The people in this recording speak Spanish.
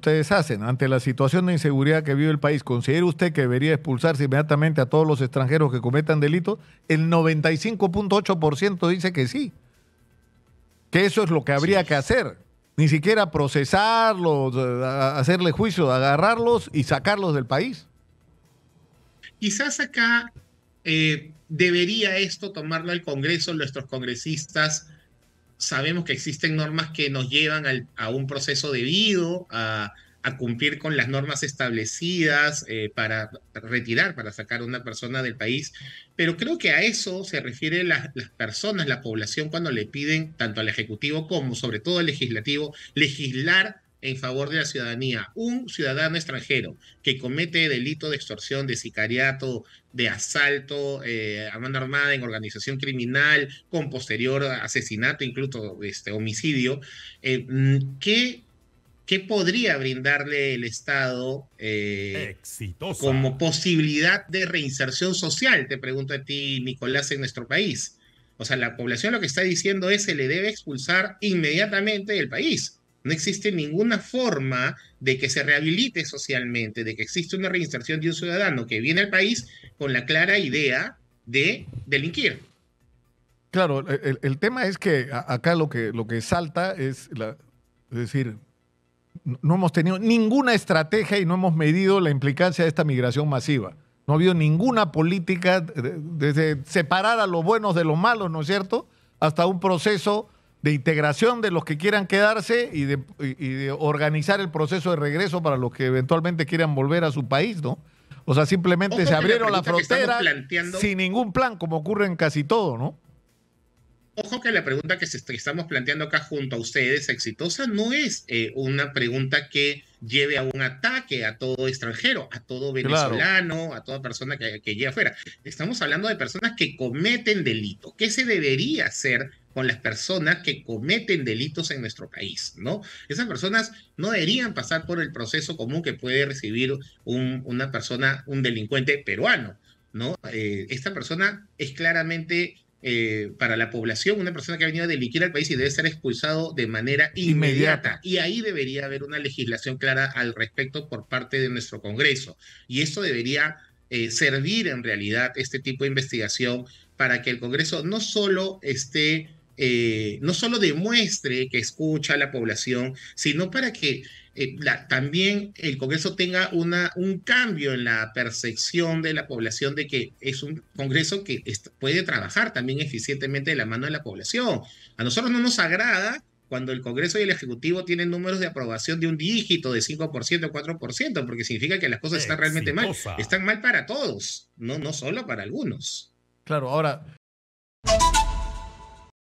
ustedes hacen ante la situación de inseguridad que vive el país? ¿Considera usted que debería expulsarse inmediatamente a todos los extranjeros que cometan delitos? El 95.8% dice que sí, que eso es lo que habría que hacer. Ni siquiera procesarlos, eh, hacerle juicio, agarrarlos y sacarlos del país. Quizás acá eh, debería esto tomarlo al Congreso, nuestros congresistas sabemos que existen normas que nos llevan a un proceso debido, a, cumplir con las normas establecidas eh, para retirar, para sacar a una persona del país, pero creo que a eso se refiere las personas, la población, cuando le piden tanto al Ejecutivo como sobre todo al Legislativo legislar en favor de la ciudadanía. Un ciudadano extranjero que comete delito de extorsión, de sicariato, de asalto eh, a mano armada en organización criminal, con posterior asesinato, incluso este, homicidio, eh, ¿qué, podría brindarle el Estado eh, como posibilidad de reinserción social? Te pregunto a ti, Nicolás, en nuestro país. O sea, la población lo que está diciendo es se le debe expulsar inmediatamente del país no existe ninguna forma de que se rehabilite socialmente, de que existe una reinserción de un ciudadano que viene al país con la clara idea de delinquir. Claro, el, tema es que acá lo que, lo que salta es, la, es decir, no hemos tenido ninguna estrategia y no hemos medido la implicancia de esta migración masiva. No ha habido ninguna política desde separar a los buenos de los malos, ¿no es cierto? Hasta un proceso de integración de los que quieran quedarse y de, organizar el proceso de regreso para los que eventualmente quieran volver a su país, ¿no? O sea, simplemente se abrieron la, frontera sin ningún plan, como ocurre en casi todo, ¿no? Ojo que la pregunta que, estamos planteando acá junto a ustedes, exitosa, no es eh, una pregunta que lleve a un ataque a todo extranjero, a todo venezolano, a toda persona que, que llegue afuera. Estamos hablando de personas que cometen delito. ¿Qué se debería hacer con las personas que cometen delitos en nuestro país, ¿no? Esas personas no deberían pasar por el proceso común que puede recibir un, una persona, un delincuente peruano, ¿no? Eh, esta persona es claramente eh, para la población, una persona que ha venido a delinquir al país y debe ser expulsado de manera inmediata. Y ahí debería haber una legislación clara al respecto por parte de nuestro Congreso. Y esto debería eh, servir en realidad este tipo de investigación para que el Congreso no solo esté eh, no solo demuestre que escucha a la población, sino para que eh, también el Congreso tenga una, un cambio en la percepción de la población de que es un Congreso que puede trabajar también eficientemente de la mano de la población. A nosotros no nos agrada cuando el Congreso y el Ejecutivo tienen números de aprobación de un dígito, de 5%, 4%, porque significa que las cosas están realmente mal. Están mal para todos, no, no solo para algunos. Claro, ahora,